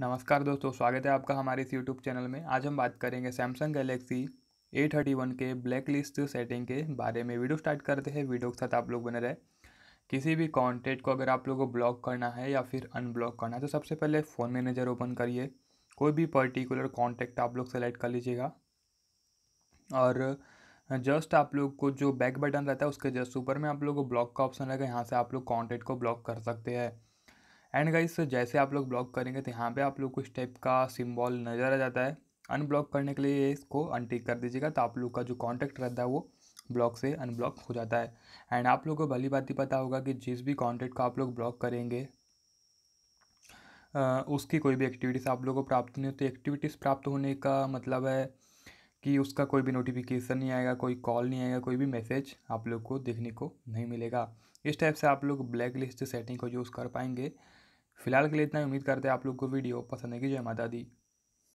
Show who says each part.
Speaker 1: नमस्कार दोस्तों स्वागत है आपका हमारे इस यूट्यूब चैनल में आज हम बात करेंगे Samsung Galaxy A thirty one के ब्लैक लिस्ट सेटिंग के बारे में वीडियो स्टार्ट करते हैं वीडियो के साथ आप लोग बने रहे किसी भी कॉन्टेक्ट को अगर आप लोग को ब्लॉक करना है या फिर अनब्लॉक करना है तो सबसे पहले फ़ोन मैनेजर ओपन करिए कोई भी पर्टिकुलर कॉन्टैक्ट आप लोग सेलेक्ट कर लीजिएगा और जस्ट आप लोग को जो बैक बटन रहता है उसके जस्ट ऊपर में आप लोग को ब्लॉक का ऑप्शन रहेगा यहाँ से आप लोग कॉन्टेक्ट को ब्लॉक कर सकते हैं एंड गाइस तो जैसे आप लोग ब्लॉक करेंगे तो यहाँ पे आप लोग को इस टाइप का सिम्बॉल नज़र आ जाता है अनब्लॉक करने के लिए इसको अनटिक कर दीजिएगा तो आप लोग का जो कॉन्टैक्ट रहता है वो ब्लॉक से अनब्लॉक हो जाता है एंड आप लोग को भली बात ही पता होगा कि जिस भी कॉन्टैक्ट को आप लोग ब्लॉक करेंगे उसकी कोई भी एक्टिविटीज़ आप लोग को प्राप्त नहीं होती एक्टिविटीज़ प्राप्त होने का मतलब है कि उसका कोई भी नोटिफिकेशन नहीं आएगा कोई कॉल नहीं आएगा कोई भी मैसेज आप लोग को देखने को नहीं मिलेगा इस टाइप से आप लोग ब्लैक लिस्ट सेटिंग को यूज़ कर पाएंगे फिलहाल के लिए इतना उम्मीद करते हैं आप लोग को वीडियो पसंद है कि जय माता दी